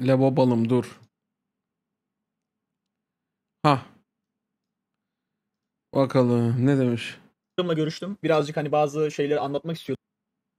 Lavabalım dur. Ha. Bakalım ne demiş? Onunla görüştüm. Birazcık hani bazı şeyleri anlatmak istiyordum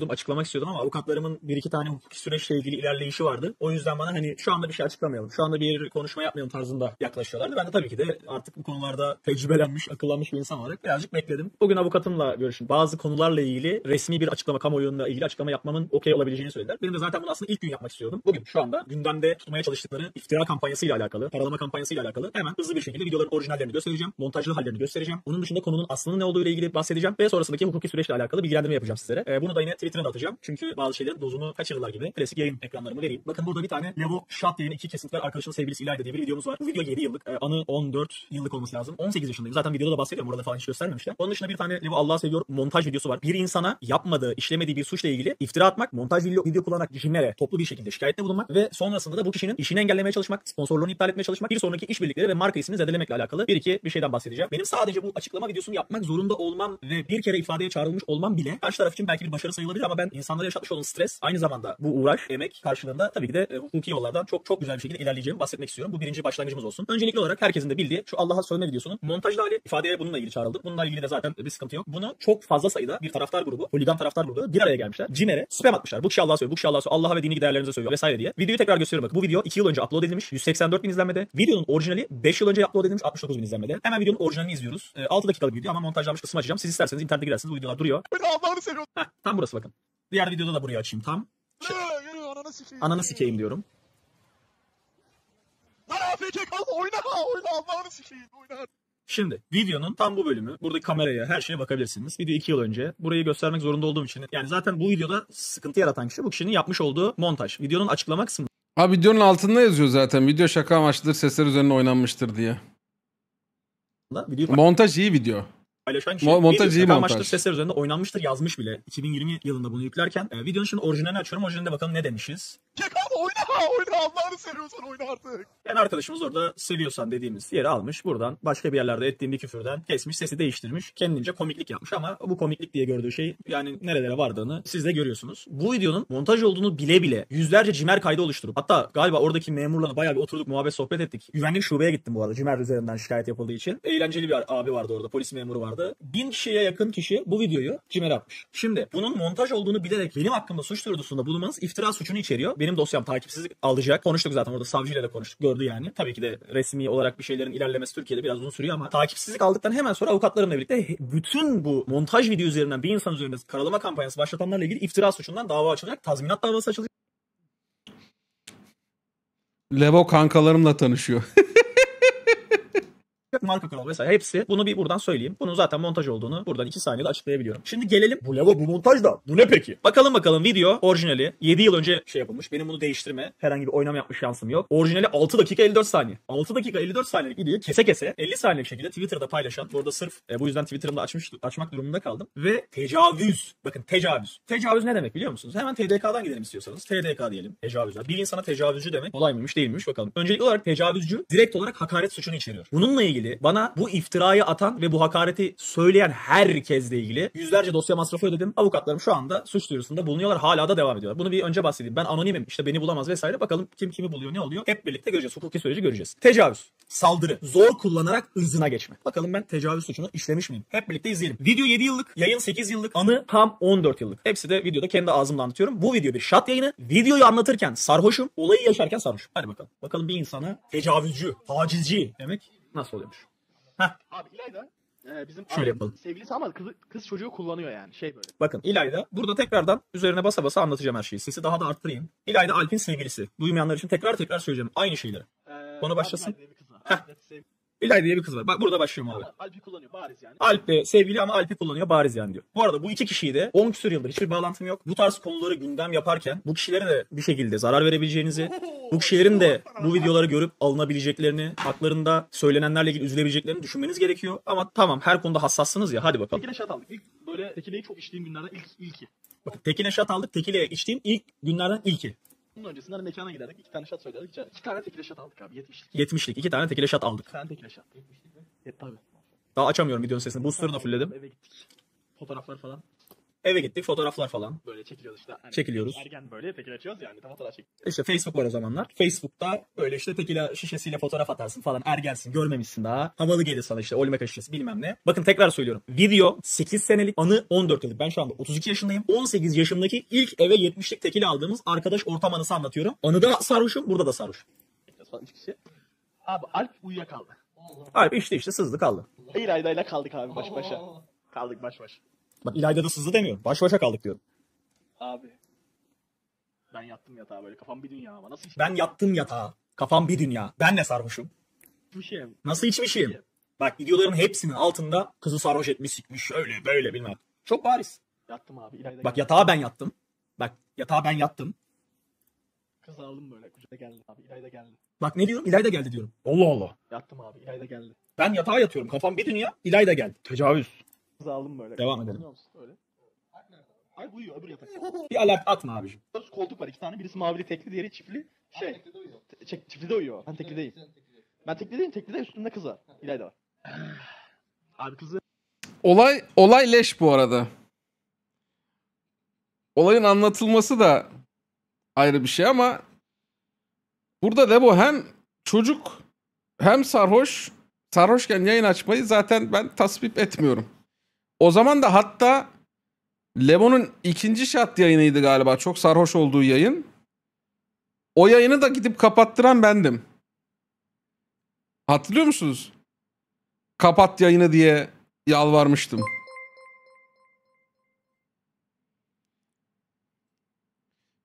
açıklamak istiyordum ama avukatlarımın bir iki tane hukuki süreçle ilgili ilerleyişi vardı. O yüzden bana hani şu anda bir şey açıklamayalım, şu anda bir konuşma yapmayalım tarzında yaklaşıyorlardı. Ben de tabii ki de artık bu konularda tecrübelenmiş, akıllanmış bir insan olarak birazcık bekledim. Bugün avukatımla görüşün. Bazı konularla ilgili resmi bir açıklama, kamuoyuyla ilgili açıklama yapmamın okey olabileceğini söylediler. Benim de zaten bunu aslında ilk gün yapmak istiyordum. Bugün şu anda gündemde tutmaya çalıştıkları iftira kampanyasıyla alakalı, paralama kampanyasıyla alakalı hemen hızlı bir şekilde videoların orijinallerini göstereceğim. Montajlı hallerini göstereceğim. Onun dışında konunun aslında ne olduğu ile ilgili bahsedeceğim ve sonrasındaki hukuki süreçle alakalı bilgilendirme yapacağım sizlere. Ee, bunu da yine Twitter'a da atacağım. Çünkü bazı şeylerin dozunu kaçırırlar gibi. Klasik yayın ekranlarımı vereyim. Bakın burada bir tane Levo Shot diye iki kesintiler arkadaşının sevgilisi İlayda diye bir videomuz var. Bu video 7 yıllık. E, anı 14 yıllık olması lazım. 18 yaşındayım. Zaten videoda da bahsediyorum. burada falan hiç göstermemişler. Onun dışında bir tane Levo Allah seviyor montaj videosu var. Bir insana yapmadığı, işlemediği bir suçla ilgili iftira atmak, montaj video, video kullanarak cinlere toplu bir şekilde şikayette bulunmak ve sonrasında da bu kişinin işini engellemeye çalışmak, sponsorluğunu iptal etmeye çalışmak, bir sonraki işbirlikleri ve marka ismini zedelemekle alakalı bir iki bir şeyden bahsedeceğim. Benim sadece bu açıklama videosunu yapmak zorunda olmam ve bir kere ifadeye çağrılmış olmam bile karşı taraf için belki bir başarı sayılır olabilir ama ben insanlara yaşatmış olduğum stres aynı zamanda bu uğraş, emek karşılığında tabii ki de e, hukuki yollardan çok çok güzel bir şekilde ilerleyeceğimi bahsetmek istiyorum. Bu birinci başlangıcımız olsun. Öncelikli olarak herkesin de bildiği şu Allah'a sövme videosunun montajlı hali ifadeye bununla ilgili çağrıldı. Bununla ilgili de zaten bir sıkıntı yok. Bunu çok fazla sayıda bir taraftar grubu, holigan taraftar grubu bir araya gelmişler. Cimer'e spam atmışlar. Bu kişi Allah'a sövüyor, bu kişi Allah'a sövüyor, Allah'a ve dini değerlerinize sövüyor vesaire diye. Videoyu tekrar gösteriyorum bakın. Bu video 2 yıl önce upload edilmiş. 184 bin izlenmede. Videonun orijinali 5 yıl önce upload edilmiş 69 bin izlenmede. Hemen videonun orijinalini izliyoruz. E, 6 dakikalık bir video ama montajlanmış kısmı açacağım. Siz isterseniz internete girersiniz. Bu videolar duruyor. Allah'ını seviyorum. Heh, tam burası bak bakın. Diğer videoda da burayı açayım tam. Şey, ananı sikeyim. Ananı sikeyim diyorum. Lan AFK kal oyna oyna Allah'ını sikeyim oyna. Şimdi videonun tam bu bölümü buradaki kameraya her şeye bakabilirsiniz. Video 2 yıl önce burayı göstermek zorunda olduğum için yani zaten bu videoda sıkıntı yaratan kişi bu kişinin yapmış olduğu montaj. Videonun açıklama kısmında Abi videonun altında yazıyor zaten. Video şaka amaçlıdır, sesler üzerine oynanmıştır diye. videoyu Montaj iyi video paylaşan kişi montaj iyi montaj. sesler üzerinde oynanmıştır yazmış bile. 2020 yılında bunu yüklerken e, videonun şimdi orijinalini açıyorum. Orijinalinde bakalım ne demişiz. Çek abi oyna oyna Allah'ını seviyorsan oyna artık. Yani arkadaşımız orada seviyorsan dediğimiz yeri almış. Buradan başka bir yerlerde ettiğim bir küfürden kesmiş sesi değiştirmiş. Kendince komiklik yapmış ama bu komiklik diye gördüğü şey yani nerelere vardığını siz de görüyorsunuz. Bu videonun montaj olduğunu bile bile yüzlerce cimer kaydı oluşturup hatta galiba oradaki memurla bayağı bir oturduk muhabbet sohbet ettik. Güvenlik şubeye gittim bu arada cimer üzerinden şikayet yapıldığı için. Eğlenceli bir abi vardı orada polis memuru vardı yıllarda bin kişiye yakın kişi bu videoyu cimer atmış. Şimdi bunun montaj olduğunu bilerek benim hakkımda suç duyurusunda bulunmanız iftira suçunu içeriyor. Benim dosyam takipsizlik alacak. Konuştuk zaten orada savcıyla da konuştuk. Gördü yani. Tabii ki de resmi olarak bir şeylerin ilerlemesi Türkiye'de biraz uzun sürüyor ama takipsizlik aldıktan hemen sonra avukatlarımla birlikte bütün bu montaj video üzerinden bir insan üzerinde karalama kampanyası başlatanlarla ilgili iftira suçundan dava açılacak. Tazminat davası açılacak. Levo kankalarımla tanışıyor. marka kuralı vesaire hepsi bunu bir buradan söyleyeyim. Bunun zaten montaj olduğunu buradan 2 saniyede açıklayabiliyorum. Şimdi gelelim. Bu lava bu montaj da. Bu ne peki? Bakalım bakalım video orijinali 7 yıl önce şey yapılmış. Benim bunu değiştirme herhangi bir oynama yapmış şansım yok. Orijinali 6 dakika 54 saniye. 6 dakika 54 saniyelik videoyu kese kese 50 saniyelik şekilde Twitter'da paylaşan. Bu arada sırf e, bu yüzden Twitter'ımda açmış, açmak durumunda kaldım. Ve tecavüz. Bakın tecavüz. Tecavüz ne demek biliyor musunuz? Hemen TDK'dan gidelim istiyorsanız. TDK diyelim. Tecavüzler. Bir insana tecavüzcü demek kolay mıymış değilmiş bakalım. Öncelikli olarak tecavüzcü direkt olarak hakaret suçunu içeriyor. Bununla ilgili ilgili bana bu iftirayı atan ve bu hakareti söyleyen herkesle ilgili yüzlerce dosya masrafı ödedim. Avukatlarım şu anda suç duyurusunda bulunuyorlar. Hala da devam ediyorlar. Bunu bir önce bahsedeyim. Ben anonimim. İşte beni bulamaz vesaire. Bakalım kim kimi buluyor ne oluyor. Hep birlikte göreceğiz. Hukuki süreci göreceğiz. Tecavüz, saldırı, zor kullanarak ırzına geçme. Bakalım ben tecavüz suçunu işlemiş miyim? Hep birlikte izleyelim. Video 7 yıllık, yayın 8 yıllık, anı tam 14 yıllık. Hepsi de videoda kendi ağzımla anlatıyorum. Bu video bir şat yayını. Videoyu anlatırken sarhoşum, olayı yaşarken sarhoşum. Hadi bakalım. Bakalım bir insana tecavüzcü, tacizci demek Nasıl oluyormuş? Heh. Abi İlayda e, bizim Şöyle yapalım. sevgilisi ama kız, kız çocuğu kullanıyor yani şey böyle. Bakın İlayda burada tekrardan üzerine basa basa anlatacağım her şeyi. Sesi daha da arttırayım. İlayda Alp'in sevgilisi. Duymayanlar için tekrar tekrar söyleyeceğim aynı şeyleri. Ee, Konu başlasın. Heh. Hülay diye bir kız var. Bak burada başlıyorum abi. Alp'i kullanıyor bariz yani. Alp de sevgili ama Alp'i kullanıyor bariz yani diyor. Bu arada bu iki kişiyi de 10 küsur yıldır hiçbir bağlantım yok. Bu tarz konuları gündem yaparken bu kişilere de bir şekilde zarar verebileceğinizi, bu kişilerin de bu videoları görüp alınabileceklerini, haklarında söylenenlerle ilgili üzülebileceklerini düşünmeniz gerekiyor. Ama tamam her konuda hassassınız ya hadi bakalım. Tekine şat aldık. İlk böyle tekineyi çok içtiğim günlerden ilk, ilki. Bakın tekine şat aldık. Tekile içtiğim ilk günlerden ilki. Bunun öncesinde öncesinden mekana giderdik. iki tane şat söylerdik. içerdik. İki tane tekile şat aldık abi. 70'lik. Yetmişlik, iki tane tekile şat aldık. İki tane tekile şat. Yetmişlik. mi? Evet tabii. Daha açamıyorum videonun sesini. Booster'ı da fullledim. Eve gittik. Fotoğraflar falan. Eve gittik fotoğraflar falan. Böyle çekiliyoruz işte. Hani Çekiliyoruz. Ergen böyle tekil açıyoruz yani tam fotoğraf çek. İşte Facebook var o zamanlar. Facebook'ta böyle işte tekila şişesiyle fotoğraf atarsın falan. Ergensin görmemişsin daha. Havalı gelir sana işte Olimeka şişesi bilmem ne. Bakın tekrar söylüyorum. Video 8 senelik anı 14 yıllık. Ben şu anda 32 yaşındayım. 18 yaşımdaki ilk eve 70'lik tekila aldığımız arkadaş ortam anısı anlatıyorum. Anıda sarhoşum burada da sarhoş. Abi Alp uyuyakaldı. Alp işte işte sızdı kaldı. Hayır Ayda'yla kaldık abi baş başa. Kaldık baş başa. Bak İlayda da sızdı demiyorum. Baş başa kaldık diyorum. Abi. Ben yattım yatağa böyle. Kafam bir dünya ama. Nasıl içmişim? Ben şey- yattım yatağa. Kafam bir dünya. Ben ne sarhoşum? Bir şey mi? Nasıl içmişim? Bir şey Bak videoların hepsinin altında kızı sarhoş etmiş sikmiş şöyle böyle bilmem. Çok bariz. Yattım abi. İlayda Bak yatağa ben yattım. Bak yatağa ben yattım. Kız aldım böyle. Kucağına geldi abi. İlayda geldi. Bak ne diyorum? İlayda geldi diyorum. Allah Allah. Yattım abi. İlayda geldi. Ben yatağa yatıyorum. Kafam bir dünya. İlayda geldi. Tecavüz aldım böyle. Devam edelim. Öyle. Alp uyuyor öbür yatak. Bir alert atma abiciğim. Koltuk var iki tane. Birisi mavili tekli diğeri çiftli. Şey. Ha, de uyuyor. Te- çiftli uyuyor. Ben tekli değilim. Ben tekli değilim. Tekli de üstümde kız var. İlayda var. Abi kızı. Olay, olay leş bu arada. Olayın anlatılması da ayrı bir şey ama burada Lebo hem çocuk hem sarhoş sarhoşken yayın açmayı zaten ben tasvip etmiyorum. O zaman da hatta Lemon'un ikinci şat yayınıydı galiba. Çok sarhoş olduğu yayın. O yayını da gidip kapattıran bendim. Hatırlıyor musunuz? Kapat yayını diye yalvarmıştım.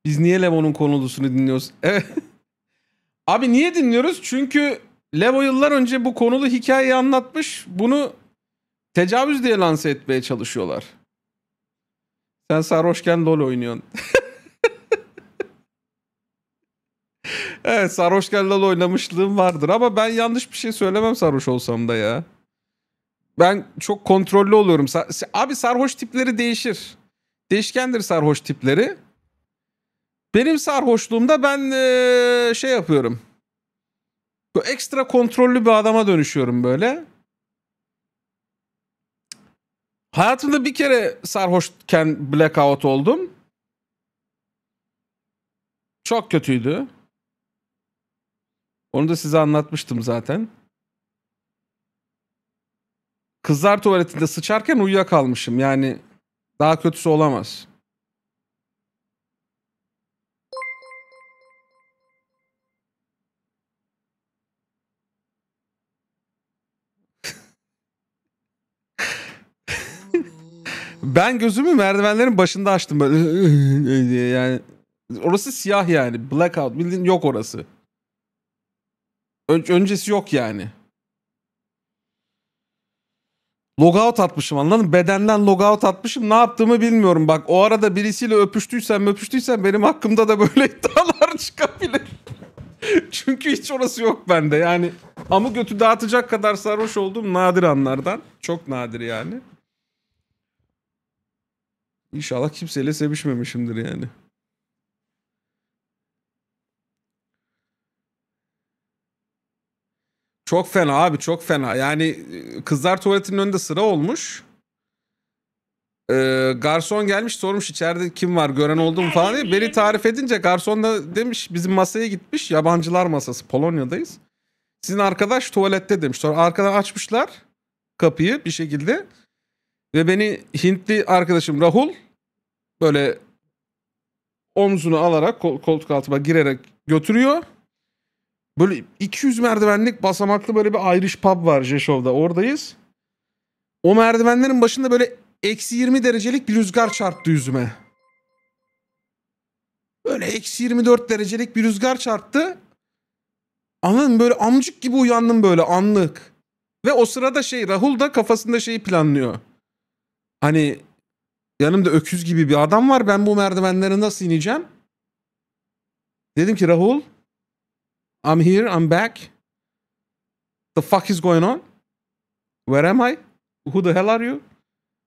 Biz niye Levo'nun konulusunu dinliyoruz? Abi niye dinliyoruz? Çünkü Levo yıllar önce bu konulu hikayeyi anlatmış. Bunu tecavüz diye lanse etmeye çalışıyorlar. Sen sarhoşken LOL oynuyorsun. evet sarhoşken LOL oynamışlığım vardır ama ben yanlış bir şey söylemem sarhoş olsam da ya. Ben çok kontrollü oluyorum. Abi sarhoş tipleri değişir. Değişkendir sarhoş tipleri. Benim sarhoşluğumda ben e, şey yapıyorum. Böyle ekstra kontrollü bir adama dönüşüyorum böyle. Hayatımda bir kere sarhoşken blackout oldum. Çok kötüydü. Onu da size anlatmıştım zaten. Kızlar tuvaletinde sıçarken uyuyakalmışım. Yani daha kötüsü olamaz. Ben gözümü merdivenlerin başında açtım böyle diye yani. Orası siyah yani. Blackout bildiğin yok orası. Ön öncesi yok yani. Logout atmışım anladın mı? Bedenden logout atmışım. Ne yaptığımı bilmiyorum. Bak o arada birisiyle öpüştüysen öpüştüysen benim hakkımda da böyle iddialar çıkabilir. Çünkü hiç orası yok bende yani. Ama götü dağıtacak kadar sarhoş olduğum nadir anlardan. Çok nadir yani. İnşallah kimseyle sevişmemişimdir yani. Çok fena abi çok fena. Yani e, kızlar tuvaletinin önünde sıra olmuş. Ee, garson gelmiş sormuş içeride kim var gören oldu mu falan diye. Beni tarif edince garson da demiş bizim masaya gitmiş. Yabancılar masası Polonya'dayız. Sizin arkadaş tuvalette demiş. Sonra arkadan açmışlar kapıyı bir şekilde. Ve beni Hintli arkadaşım Rahul böyle omzunu alarak kol, koltuk altıma girerek götürüyor. Böyle 200 merdivenlik basamaklı böyle bir Irish pub var Jeşov'da oradayız. O merdivenlerin başında böyle eksi 20 derecelik bir rüzgar çarptı yüzüme. Böyle eksi 24 derecelik bir rüzgar çarptı. Anladın mı? Böyle amcık gibi uyandım böyle anlık. Ve o sırada şey Rahul da kafasında şeyi planlıyor. Hani yanımda öküz gibi bir adam var. Ben bu merdivenleri nasıl ineceğim? Dedim ki Rahul I'm here, I'm back. The fuck is going on? Where am I? Who the hell are you?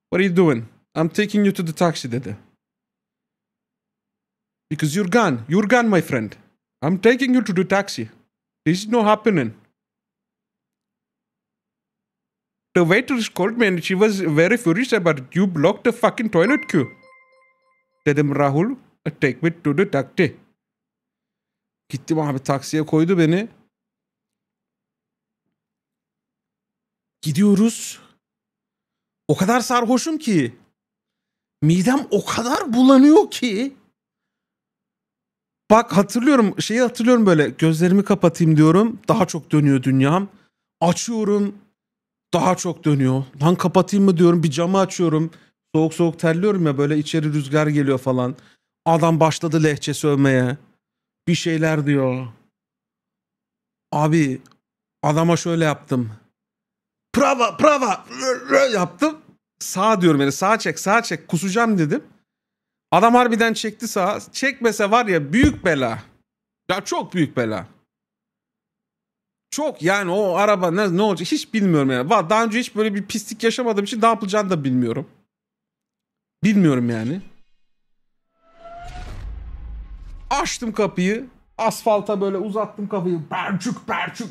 What are you doing? I'm taking you to the taxi dedi. Because you're gone. You're gone my friend. I'm taking you to the taxi. This is not happening. The waitress called me and she was very furious about it. You blocked the fucking toilet queue. Dedim Rahul take me to the taxi. Gittim abi taksiye koydu beni. Gidiyoruz. O kadar sarhoşum ki. Midem o kadar bulanıyor ki. Bak hatırlıyorum şeyi hatırlıyorum böyle gözlerimi kapatayım diyorum. Daha çok dönüyor dünyam. Açıyorum daha çok dönüyor. Lan kapatayım mı diyorum bir camı açıyorum. Soğuk soğuk terliyorum ya böyle içeri rüzgar geliyor falan. Adam başladı lehçe sövmeye. Bir şeyler diyor. Abi adama şöyle yaptım. Prava prava yaptım. Sağ diyorum yani sağ çek sağ çek kusacağım dedim. Adam harbiden çekti sağa. Çekmese var ya büyük bela. Ya çok büyük bela. Çok yani o araba ne, ne olacak hiç bilmiyorum yani. Daha önce hiç böyle bir pislik yaşamadığım için ne yapılacağını da bilmiyorum. Bilmiyorum yani. Açtım kapıyı. Asfalta böyle uzattım kapıyı Berçük berçük.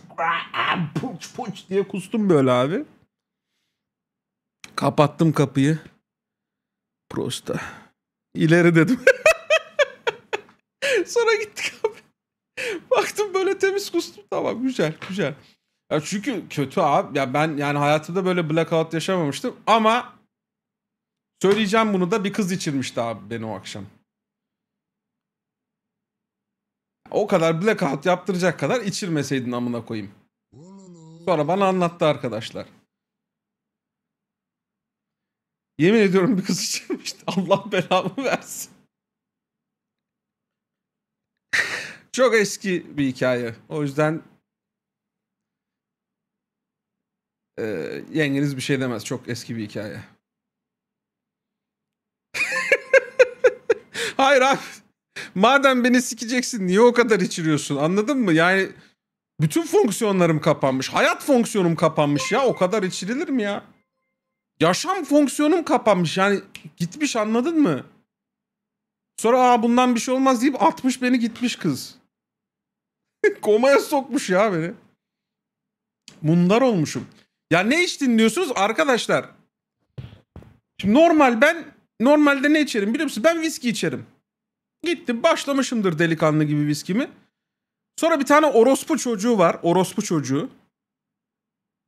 Punç punç diye kustum böyle abi. Kapattım kapıyı. Prosta. İleri dedim. Sonra gittik abi. Baktım böyle temiz kustum. Tamam güzel güzel. Ya çünkü kötü abi. Ya ben yani hayatımda böyle blackout yaşamamıştım ama söyleyeceğim bunu da bir kız içirmişti abi beni o akşam. O kadar blackout yaptıracak kadar içirmeseydin amına koyayım. Sonra bana anlattı arkadaşlar. Yemin ediyorum bir kız içirmişti. Allah belamı versin. Çok eski bir hikaye. O yüzden e, yengeniz bir şey demez. Çok eski bir hikaye. Hayır abi. Madem beni sikeceksin niye o kadar içiriyorsun anladın mı? Yani bütün fonksiyonlarım kapanmış. Hayat fonksiyonum kapanmış ya o kadar içirilir mi ya? Yaşam fonksiyonum kapanmış yani gitmiş anladın mı? Sonra aa bundan bir şey olmaz deyip atmış beni gitmiş kız. Komaya sokmuş ya beni. Mundar olmuşum. Ya ne içtin dinliyorsunuz arkadaşlar? Şimdi normal ben normalde ne içerim biliyor musun? Ben viski içerim. Gitti başlamışımdır delikanlı gibi viskimi. Sonra bir tane orospu çocuğu var. Orospu çocuğu.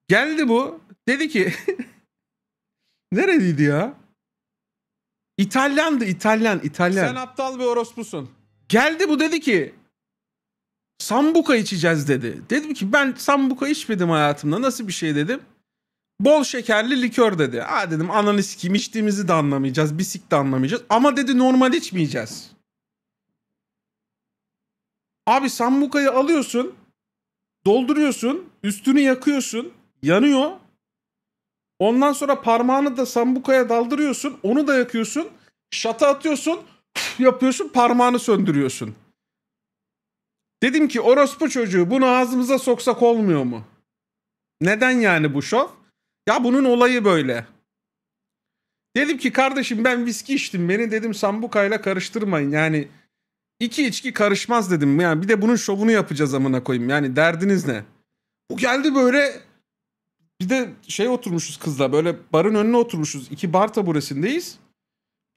Geldi bu. Dedi ki Neredeydi ya? İtalyandı İtalyan İtalyan. Sen aptal bir orospusun. Geldi bu dedi ki Sambuka içeceğiz dedi. Dedim ki ben sambuka içmedim hayatımda. Nasıl bir şey dedim. Bol şekerli likör dedi. Ha dedim ananı sikeyim içtiğimizi de anlamayacağız. Bisik de anlamayacağız. Ama dedi normal içmeyeceğiz. Abi sambukayı alıyorsun. Dolduruyorsun. Üstünü yakıyorsun. Yanıyor. Ondan sonra parmağını da sambukaya daldırıyorsun. Onu da yakıyorsun. Şata atıyorsun. Yapıyorsun parmağını söndürüyorsun. Dedim ki orospu çocuğu bunu ağzımıza soksak olmuyor mu? Neden yani bu şov? Ya bunun olayı böyle. Dedim ki kardeşim ben viski içtim. Beni dedim sambukayla karıştırmayın. Yani iki içki karışmaz dedim. Yani bir de bunun şovunu yapacağız amına koyayım. Yani derdiniz ne? Bu geldi böyle bir de şey oturmuşuz kızla böyle barın önüne oturmuşuz. iki bar taburesindeyiz.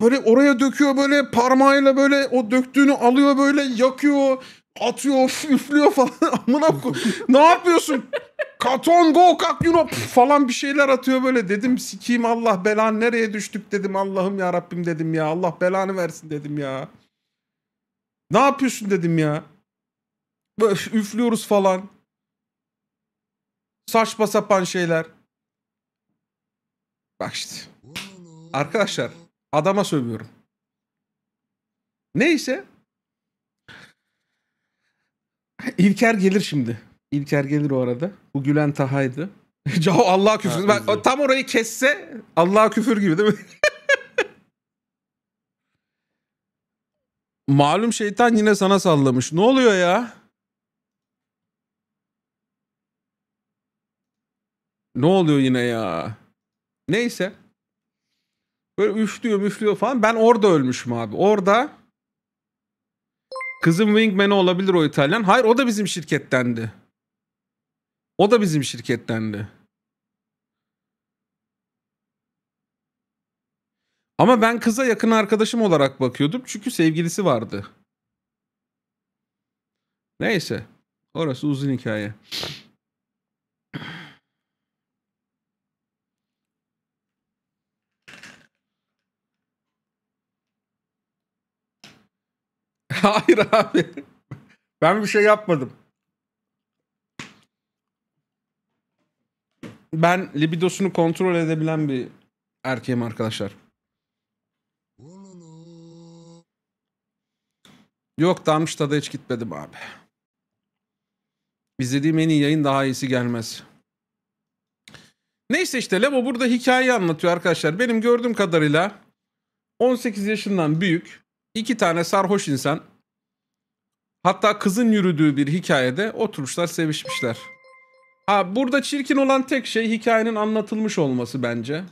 Böyle oraya döküyor böyle parmağıyla böyle o döktüğünü alıyor böyle yakıyor atıyor, üflüyor falan. Amına ne yapıyorsun? Katon go kalk Yuno falan bir şeyler atıyor böyle dedim sikiyim Allah belan nereye düştük dedim Allah'ım ya Rabbim dedim ya Allah belanı versin dedim ya. Ne yapıyorsun dedim ya. Böyle üflüyoruz falan. Saçma sapan şeyler. Bak işte. Arkadaşlar adama sövüyorum. Neyse İlker gelir şimdi. İlker gelir o arada. Bu Gülen Taha'ydı. Caho Allah'a küfür. Ha, ben, tam orayı kesse Allah'a küfür gibi değil mi? Malum şeytan yine sana sallamış. Ne oluyor ya? Ne oluyor yine ya? Neyse. Böyle üflüyor müflüyor falan. Ben orada ölmüşüm abi. Orada Kızım wingman'ı olabilir o İtalyan. Hayır o da bizim şirkettendi. O da bizim şirkettendi. Ama ben kıza yakın arkadaşım olarak bakıyordum. Çünkü sevgilisi vardı. Neyse. Orası uzun hikaye. Hayır abi. Ben bir şey yapmadım. Ben libidosunu kontrol edebilen bir erkeğim arkadaşlar. Yok dalmış tada hiç gitmedim abi. İzlediğim en iyi yayın daha iyisi gelmez. Neyse işte Lebo burada hikayeyi anlatıyor arkadaşlar. Benim gördüğüm kadarıyla 18 yaşından büyük iki tane sarhoş insan Hatta kızın yürüdüğü bir hikayede oturmuşlar sevişmişler. Ha burada çirkin olan tek şey hikayenin anlatılmış olması bence.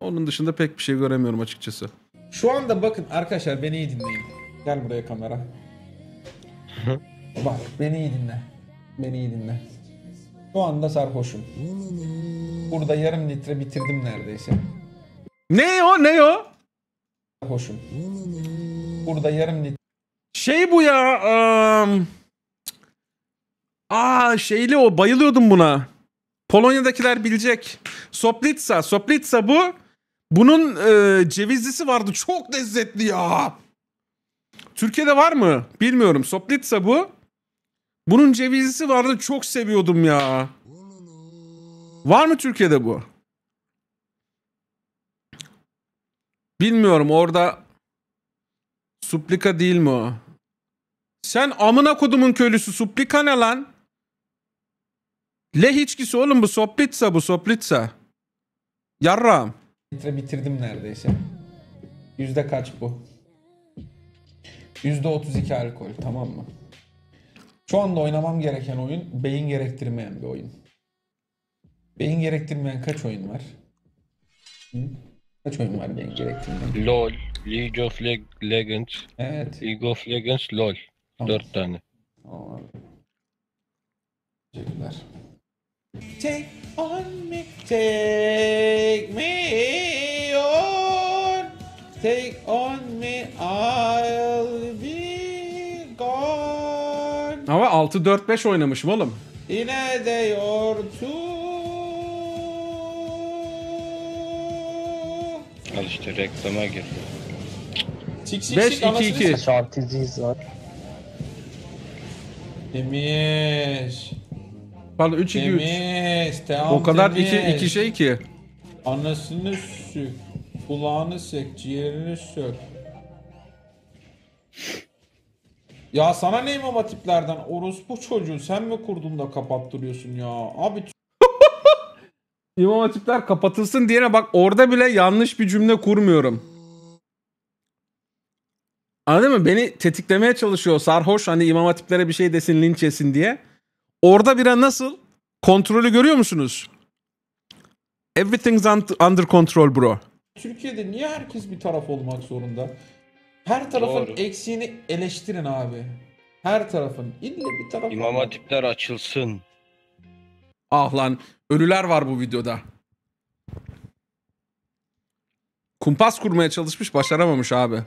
Onun dışında pek bir şey göremiyorum açıkçası. Şu anda bakın arkadaşlar beni iyi dinleyin. Gel buraya kamera. Bak beni iyi dinle. Beni iyi dinle. Şu anda sarhoşum. Burada yarım litre bitirdim neredeyse. Ne o ne o? Sarhoşum. Burada yarım litre şey bu ya. Um... Aa şeyli o bayılıyordum buna. Polonya'dakiler bilecek. Soplitsa. Soplitsa bu. Bunun e, cevizlisi vardı. Çok lezzetli ya. Türkiye'de var mı? Bilmiyorum. Soplitsa bu. Bunun cevizlisi vardı. Çok seviyordum ya. Var mı Türkiye'de bu? Bilmiyorum. Orada suplika değil mi o? Sen amına kodumun köylüsü suplika ne lan? Leh içkisi oğlum bu soplitsa bu soplitsa. Yarram. Litre bitirdim neredeyse. Yüzde kaç bu? Yüzde 32 alkol tamam mı? Şu anda oynamam gereken oyun beyin gerektirmeyen bir oyun. Beyin gerektirmeyen kaç oyun var? Hı? Kaç oyun var beyin gerektirmeyen? LOL, League of Legends, evet. League of Legends, LOL. Dört tane. Tamam Teşekkürler. Take on me, take me on, take on me, I'll be gone. Ama 6-4-5 oynamışım oğlum. Yine de yortu. Al işte reklama girdi. 5-2-2. Şarkıcıyız var. Demir. Pardon 3 2 3. Temiz. Tamam O kadar iki iki şey ki. Anasını sök. Kulağını sök. Ciğerini sök. Ya sana ne imam hatiplerden? Orospu çocuğun, sen mi kurdun da kapattırıyorsun ya? Abi İmam hatipler kapatılsın diyene bak orada bile yanlış bir cümle kurmuyorum. Anladın mı? Beni tetiklemeye çalışıyor sarhoş hani imam hatiplere bir şey desin linç yesin diye. Orada bir an nasıl? Kontrolü görüyor musunuz? Everything's under control bro. Türkiye'de niye herkes bir taraf olmak zorunda? Her tarafın Doğru. eksiğini eleştirin abi. Her tarafın. İlle bir taraf. İmam olmak. hatipler açılsın. Ah lan ölüler var bu videoda. Kumpas kurmaya çalışmış başaramamış abi.